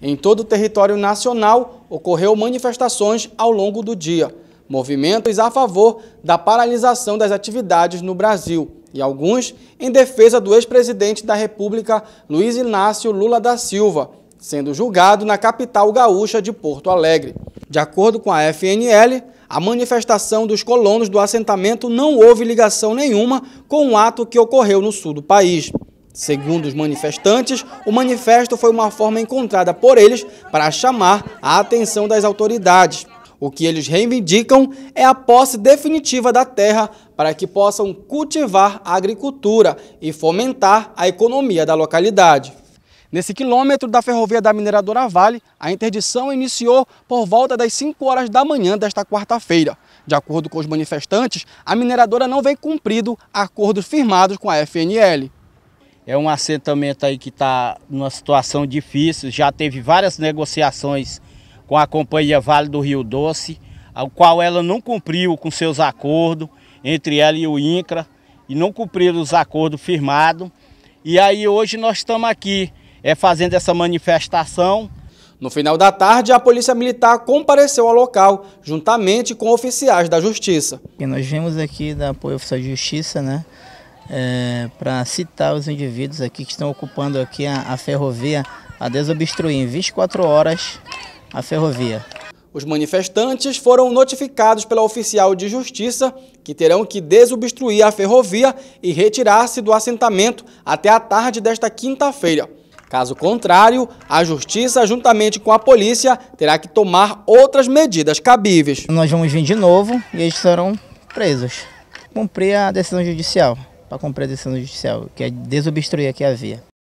Em todo o território nacional, ocorreu manifestações ao longo do dia, movimentos a favor da paralisação das atividades no Brasil e alguns em defesa do ex-presidente da República, Luiz Inácio Lula da Silva, sendo julgado na capital gaúcha de Porto Alegre. De acordo com a FNL, a manifestação dos colonos do assentamento não houve ligação nenhuma com o ato que ocorreu no sul do país. Segundo os manifestantes, o manifesto foi uma forma encontrada por eles para chamar a atenção das autoridades. O que eles reivindicam é a posse definitiva da terra para que possam cultivar a agricultura e fomentar a economia da localidade. Nesse quilômetro da ferrovia da mineradora Vale, a interdição iniciou por volta das 5 horas da manhã desta quarta-feira. De acordo com os manifestantes, a mineradora não vem cumprido acordos firmados com a FNL. É um assentamento aí que está numa situação difícil, já teve várias negociações com a Companhia Vale do Rio Doce, ao qual ela não cumpriu com seus acordos, entre ela e o INCRA, e não cumpriram os acordos firmados. E aí hoje nós estamos aqui é, fazendo essa manifestação. No final da tarde, a Polícia Militar compareceu ao local, juntamente com oficiais da Justiça. E nós vimos aqui da apoio de Justiça, né? é, para citar os indivíduos aqui que estão ocupando aqui a, a ferrovia a desobstruir em 24 horas a ferrovia. Os manifestantes foram notificados pela oficial de justiça que terão que desobstruir a ferrovia e retirar-se do assentamento até a tarde desta quinta-feira. Caso contrário, a justiça, juntamente com a polícia, terá que tomar outras medidas cabíveis. Nós vamos vir de novo e eles serão presos. Cumprir a decisão judicial para compreensão judicial, que é desobstruir aqui a via.